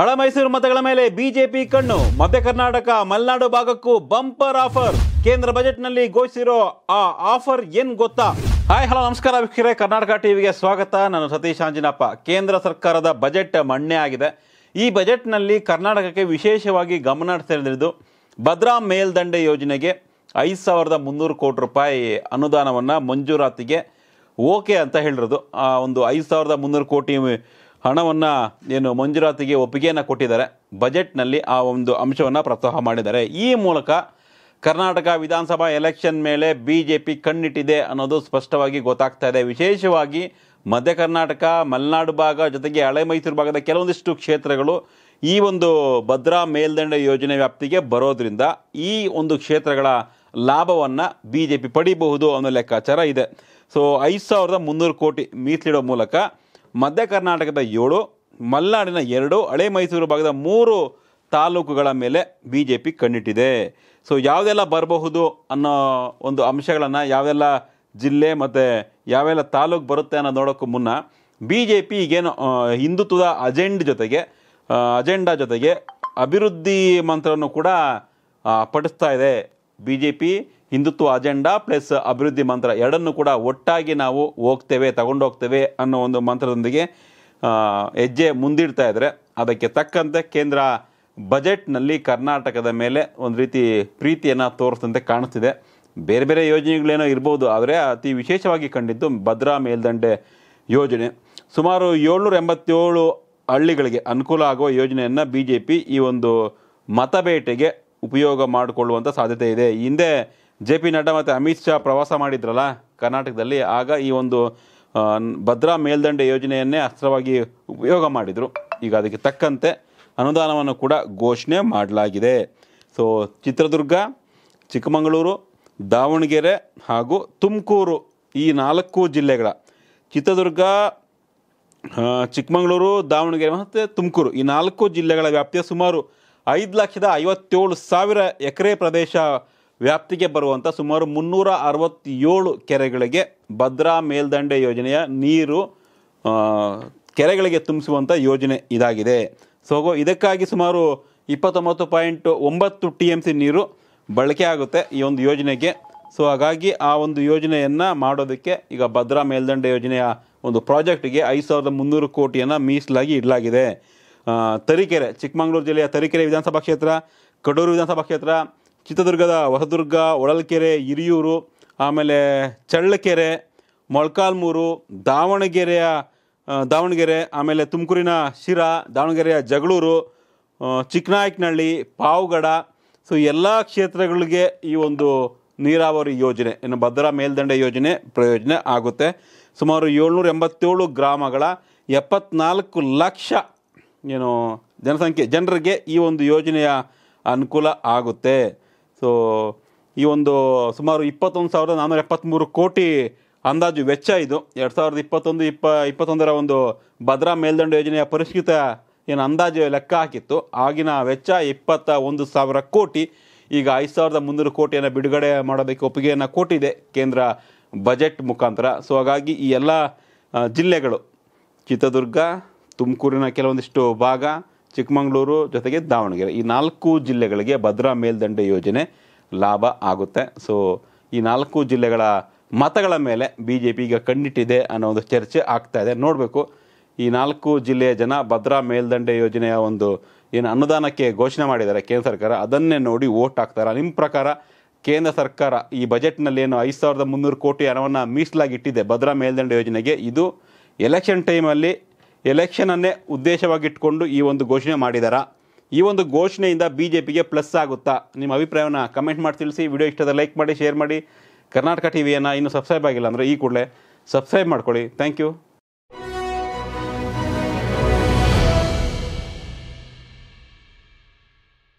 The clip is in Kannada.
ಹಳ ಮೈಸೂರು ಮತಗಳ ಮೇಲೆ ಬಿಜೆಪಿ ಕಣ್ಣು ಮಧ್ಯ ಕರ್ನಾಟಕ ಮಲೆನಾಡು ಭಾಗಕ್ಕೂ ಬಂಪರ್ ಆಫರ್ ಕೇಂದ್ರ ಬಜೆಟ್ನಲ್ಲಿ ಘೋಷಿಸಿರೋ ಆ ಆಫರ್ ಏನ್ ಗೊತ್ತಾ ಹಾಯ್ ಹಲೋ ನಮಸ್ಕಾರ ವೀಕ್ಷಕರೇ ಕರ್ನಾಟಕ ಟಿವಿಗೆ ಸ್ವಾಗತ ನಾನು ಸತೀಶ್ ಆಂಜನಪ್ಪ ಕೇಂದ್ರ ಸರ್ಕಾರದ ಬಜೆಟ್ ಮಣ್ಣೆ ಆಗಿದೆ ಈ ಬಜೆಟ್ನಲ್ಲಿ ಕರ್ನಾಟಕಕ್ಕೆ ವಿಶೇಷವಾಗಿ ಗಮನ ತೆರೆದಿದ್ದು ಭದ್ರಾ ಮೇಲ್ದಂಡೆ ಯೋಜನೆಗೆ ಐದು ಸಾವಿರದ ಮುನ್ನೂರು ಕೋಟಿ ರೂಪಾಯಿ ಅನುದಾನವನ್ನು ಮಂಜೂರಾತಿಗೆ ಓಕೆ ಅಂತ ಹೇಳಿರೋದು ಆ ಒಂದು ಐದು ಸಾವಿರದ ಮುನ್ನೂರು ಕೋಟಿ ಹಣವನ್ನು ಏನು ಮಂಜೂರಾತಿಗೆ ಒಪ್ಪಿಗೆಯನ್ನು ಕೊಟ್ಟಿದ್ದಾರೆ ಬಜೆಟ್ನಲ್ಲಿ ಆ ಒಂದು ಅಂಶವನ್ನು ಪ್ರೋತ್ಸಾಹ ಮಾಡಿದ್ದಾರೆ ಈ ಮೂಲಕ ಕರ್ನಾಟಕ ವಿಧಾನಸಭಾ ಎಲೆಕ್ಷನ್ ಮೇಲೆ ಬಿ ಜೆ ಪಿ ಕಣ್ಣಿಟ್ಟಿದೆ ಅನ್ನೋದು ಸ್ಪಷ್ಟವಾಗಿ ಗೊತ್ತಾಗ್ತಾ ಇದೆ ವಿಶೇಷವಾಗಿ ಮಧ್ಯ ಕರ್ನಾಟಕ ಮಲೆನಾಡು ಭಾಗ ಜೊತೆಗೆ ಹಳೆ ಮೈಸೂರು ಭಾಗದ ಕೆಲವೊಂದಿಷ್ಟು ಕ್ಷೇತ್ರಗಳು ಈ ಒಂದು ಭದ್ರಾ ಮೇಲ್ದಂಡ ಯೋಜನೆ ವ್ಯಾಪ್ತಿಗೆ ಬರೋದ್ರಿಂದ ಈ ಒಂದು ಕ್ಷೇತ್ರಗಳ ಲಾಭವನ್ನು ಬಿ ಜೆ ಪಿ ಪಡಿಬಹುದು ಅನ್ನೋ ಲೆಕ್ಕಾಚಾರ ಇದೆ ಸೊ ಐದು ಸಾವಿರದ ಮುನ್ನೂರು ಕೋಟಿ ಮೀಸಲಿಡೋ ಮೂಲಕ ಮಧ್ಯ ಕರ್ನಾಟಕದ ಏಳು ಮಲೆನಾಡಿನ ಎರಡು ಹಳೆ ಮೈಸೂರು ಭಾಗದ ಮೂರು ತಾಲೂಕುಗಳ ಮೇಲೆ ಬಿ ಜೆ ಪಿ ಕಣ್ಣಿಟ್ಟಿದೆ ಸೊ ಯಾವುದೆಲ್ಲ ಬರಬಹುದು ಅನ್ನೋ ಒಂದು ಅಂಶಗಳನ್ನು ಯಾವುದೆಲ್ಲ ಜಿಲ್ಲೆ ಮತ್ತು ಯಾವೆಲ್ಲ ತಾಲೂಕು ಬರುತ್ತೆ ಅನ್ನೋ ನೋಡೋಕ್ಕೂ ಮುನ್ನ ಬಿ ಜೆ ಪಿ ಈಗೇನು ಹಿಂದುತ್ವದ ಅಜೆಂಡ್ ಜೊತೆಗೆ ಅಜೆಂಡಾ ಜೊತೆಗೆ ಅಭಿವೃದ್ಧಿ ಮಂತ್ರವನ್ನು ಕೂಡ ಪಠಿಸ್ತಾ ಇದೆ B J P Hindutva agenda plus ಅಭಿವೃದ್ಧಿ ಮಂತ್ರ ಎರಡನ್ನು ಕೂಡ ಒಟ್ಟಾಗಿ ನಾವು ಹೋಗ್ತೇವೆ ತಗೊಂಡೋಗ್ತೇವೆ ಅನ್ನೋ ಒಂದು ಮಂತ್ರದೊಂದಿಗೆ ಹೆಜ್ಜೆ ಮುಂದಿಡ್ತಾ ಇದ್ದಾರೆ ಅದಕ್ಕೆ ತಕ್ಕಂತೆ ಕೇಂದ್ರ ಬಜೆಟ್ನಲ್ಲಿ ಕರ್ನಾಟಕದ ಮೇಲೆ ಒಂದು ರೀತಿ ಪ್ರೀತಿಯನ್ನು ತೋರಿಸಿದಂತೆ ಕಾಣಿಸ್ತಿದೆ ಬೇರೆ ಬೇರೆ ಯೋಜನೆಗಳೇನೋ ಇರ್ಬೋದು ಆದರೆ ಅತಿ ವಿಶೇಷವಾಗಿ ಕಂಡಿದ್ದು ಭದ್ರಾ ಮೇಲ್ದಂಡೆ ಯೋಜನೆ ಸುಮಾರು ಏಳ್ನೂರ ಎಂಬತ್ತೇಳು ಹಳ್ಳಿಗಳಿಗೆ ಅನುಕೂಲ ಆಗುವ ಯೋಜನೆಯನ್ನು ಬಿ ಜೆ ಪಿ ಈ ಒಂದು ಮತಬೇಟೆಗೆ ಉಪಯೋಗ ಮಾಡಿಕೊಳ್ಳುವಂಥ ಸಾಧ್ಯತೆ ಇದೆ ಹಿಂದೆ ಜೆ ಪಿ ನಡ್ಡಾ ಮತ್ತು ಅಮಿತ್ ಶಾ ಪ್ರವಾಸ ಮಾಡಿದ್ರಲ್ಲ ಕರ್ನಾಟಕದಲ್ಲಿ ಆಗ ಈ ಒಂದು ಭದ್ರಾ ಮೇಲ್ದಂಡೆ ಯೋಜನೆಯನ್ನೇ ಅಸ್ತ್ರವಾಗಿ ಉಪಯೋಗ ಮಾಡಿದರು ಈಗ ಅದಕ್ಕೆ ತಕ್ಕಂತೆ ಅನುದಾನವನ್ನು ಕೂಡ ಘೋಷಣೆ ಮಾಡಲಾಗಿದೆ ಸೊ ಚಿತ್ರದುರ್ಗ ಚಿಕ್ಕಮಗಳೂರು ದಾವಣಗೆರೆ ಹಾಗೂ ತುಮಕೂರು ಈ ನಾಲ್ಕು ಜಿಲ್ಲೆಗಳ ಚಿತ್ರದುರ್ಗ ಚಿಕ್ಕಮಗಳೂರು ದಾವಣಗೆರೆ ಮತ್ತು ತುಮಕೂರು ಈ ನಾಲ್ಕು ಜಿಲ್ಲೆಗಳ ವ್ಯಾಪ್ತಿಯ ಸುಮಾರು ಐದು ಲಕ್ಷದ ಐವತ್ತೇಳು ಸಾವಿರ ಎಕರೆ ಪ್ರದೇಶ ವ್ಯಾಪ್ತಿಗೆ ಬರುವಂಥ ಸುಮಾರು ಮುನ್ನೂರ ಅರವತ್ತೇಳು ಕೆರೆಗಳಿಗೆ ಭದ್ರಾ ಮೇಲ್ದಂಡೆ ಯೋಜನೆಯ ನೀರು ಕೆರೆಗಳಿಗೆ ತುಂಬಿಸುವಂಥ ಯೋಜನೆ ಇದಾಗಿದೆ ಸೊ ಇದಕ್ಕಾಗಿ ಸುಮಾರು ಇಪ್ಪತ್ತೊಂಬತ್ತು ಪಾಯಿಂಟ್ ಒಂಬತ್ತು ಟಿ ಎಮ್ ಸಿ ನೀರು ಬಳಕೆ ಆಗುತ್ತೆ ಈ ಒಂದು ಯೋಜನೆಗೆ ಸೊ ಹಾಗಾಗಿ ಆ ಒಂದು ಯೋಜನೆಯನ್ನು ಮಾಡೋದಕ್ಕೆ ಈಗ ಭದ್ರಾ ಮೇಲ್ದಂಡೆ ಯೋಜನೆಯ ಒಂದು ಪ್ರಾಜೆಕ್ಟ್ಗೆ ಐದು ಸಾವಿರದ ಮುನ್ನೂರು ಕೋಟಿಯನ್ನು ಮೀಸಲಾಗಿ ಇಡಲಾಗಿದೆ ತರೀಕೆರೆ ಚಿಕ್ಕಮಗಳೂರು ಜಿಲ್ಲೆಯ ತರೀಕೆರೆ ವಿಧಾನಸಭಾ ಕ್ಷೇತ್ರ ಕಡೂರು ವಿಧಾನಸಭಾ ಕ್ಷೇತ್ರ ಚಿತ್ರದುರ್ಗದ ಹೊಸದುರ್ಗ ಒಳಲ್ಕೆರೆ ಹಿರಿಯೂರು ಆಮೇಲೆ ಚಳ್ಳಕೆರೆ ಮೊಳಕಾಲ್ಮೂರು ದಾವಣಗೆರೆಯ ದಾವಣಗೆರೆ ಆಮೇಲೆ ತುಮಕೂರಿನ ಶಿರಾ ದಾವಣಗೆರೆಯ ಜಗಳೂರು ಚಿಕ್ಕನಾಯಕನಹಳ್ಳಿ ಪಾವಗಡ ಸೊ ಎಲ್ಲ ಕ್ಷೇತ್ರಗಳಿಗೆ ಈ ಒಂದು ನೀರಾವರಿ ಯೋಜನೆ ಏನು ಭದ್ರಾ ಮೇಲ್ದಂಡೆ ಯೋಜನೆ ಪ್ರಯೋಜನೆ ಆಗುತ್ತೆ ಸುಮಾರು ಏಳ್ನೂರ ಎಂಬತ್ತೇಳು ಗ್ರಾಮಗಳ ಎಪ್ಪತ್ನಾಲ್ಕು ಲಕ್ಷ ಏನು ಜನಸಂಖ್ಯೆ ಜನರಿಗೆ ಈ ಒಂದು ಯೋಜನೆಯ ಅನುಕೂಲ ಆಗುತ್ತೆ ಸೊ ಈ ಒಂದು ಸುಮಾರು ಇಪ್ಪತ್ತೊಂದು ಸಾವಿರದ ನಾನ್ನೂರ ಎಪ್ಪತ್ತ್ಮೂರು ಕೋಟಿ ಅಂದಾಜು ವೆಚ್ಚ ಇದು ಎರಡು ಸಾವಿರದ ಇಪ್ಪತ್ತೊಂದು ಇಪ್ಪ ಇಪ್ಪತ್ತೊಂದರ ಒಂದು ಭದ್ರಾ ಮೇಲ್ದಂಡ ಯೋಜನೆಯ ಪರಿಷ್ಕೃತ ಏನು ಅಂದಾಜು ಲೆಕ್ಕ ಹಾಕಿತ್ತು ಆಗಿನ ವೆಚ್ಚ ಇಪ್ಪತ್ತ ಒಂದು ಸಾವಿರ ಕೋಟಿ ಈಗ ಐದು ಸಾವಿರದ ಮುನ್ನೂರು ಕೋಟಿಯನ್ನು ಬಿಡುಗಡೆ ಮಾಡಬೇಕು ಒಪ್ಪಿಗೆಯನ್ನು ಕೊಟ್ಟಿದೆ ಕೇಂದ್ರ ಬಜೆಟ್ ಮುಖಾಂತರ ಸೊ ಹಾಗಾಗಿ ಈ ಎಲ್ಲ ಜಿಲ್ಲೆಗಳು ಚಿತ್ರದುರ್ಗ ತುಮಕೂರಿನ ಕೆಲವೊಂದಿಷ್ಟು ಭಾಗ ಚಿಕ್ಕಮಗಳೂರು ಜೊತೆಗೆ ದಾವಣಗೆರೆ ಈ ನಾಲ್ಕು ಜಿಲ್ಲೆಗಳಿಗೆ ಭದ್ರಾ ಮೇಲ್ದಂಡೆ ಯೋಜನೆ ಲಾಭ ಆಗುತ್ತೆ ಸೊ ಈ ನಾಲ್ಕು ಜಿಲ್ಲೆಗಳ ಮತಗಳ ಮೇಲೆ ಬಿ ಜೆ ಪಿ ಈಗ ಕಣ್ಣಿಟ್ಟಿದೆ ಅನ್ನೋ ಒಂದು ಚರ್ಚೆ ಆಗ್ತಾ ಇದೆ ನೋಡಬೇಕು ಈ ನಾಲ್ಕು ಜಿಲ್ಲೆಯ ಜನ ಭದ್ರಾ ಮೇಲ್ದಂಡೆ ಯೋಜನೆಯ ಒಂದು ಏನು ಅನುದಾನಕ್ಕೆ ಘೋಷಣೆ ಮಾಡಿದ್ದಾರೆ ಕೇಂದ್ರ ಸರ್ಕಾರ ಅದನ್ನೇ ನೋಡಿ ಓಟ್ ಹಾಕ್ತಾರೆ ನಿಮ್ಮ ಪ್ರಕಾರ ಕೇಂದ್ರ ಸರ್ಕಾರ ಈ ಬಜೆಟ್ನಲ್ಲಿ ಏನು ಐದು ಸಾವಿರದ ಮುನ್ನೂರು ಕೋಟಿ ಹಣವನ್ನು ಮೀಸಲಾಗಿಟ್ಟಿದೆ ಭದ್ರಾ ಮೇಲ್ದಂಡೆ ಯೋಜನೆಗೆ ಇದು ಎಲೆಕ್ಷನ್ ಟೈಮಲ್ಲಿ ಎಲೆಕ್ಷನನ್ನೇ ಉದ್ದೇಶವಾಗಿಟ್ಕೊಂಡು ಈ ಒಂದು ಘೋಷಣೆ ಮಾಡಿದಾರಾ ಈ ಒಂದು ಘೋಷಣೆಯಿಂದ ಬಿ ಜೆ ಪಿಗೆ ಪ್ಲಸ್ ಆಗುತ್ತಾ ನಿಮ್ಮ ಅಭಿಪ್ರಾಯವನ್ನು ಕಮೆಂಟ್ ಮಾಡಿ ತಿಳಿಸಿ ವಿಡಿಯೋ ಇಷ್ಟದ ಲೈಕ್ ಮಾಡಿ ಶೇರ್ ಮಾಡಿ ಕರ್ನಾಟಕ ಟಿ ವಿಯನ್ನು ಇನ್ನೂ ಸಬ್ಸ್ಕ್ರೈಬ್ ಆಗಿಲ್ಲ ಅಂದರೆ ಈ ಕೂಡಲೇ ಸಬ್ಸ್ಕ್ರೈಬ್ ಮಾಡ್ಕೊಳ್ಳಿ ಥ್ಯಾಂಕ್ ಯು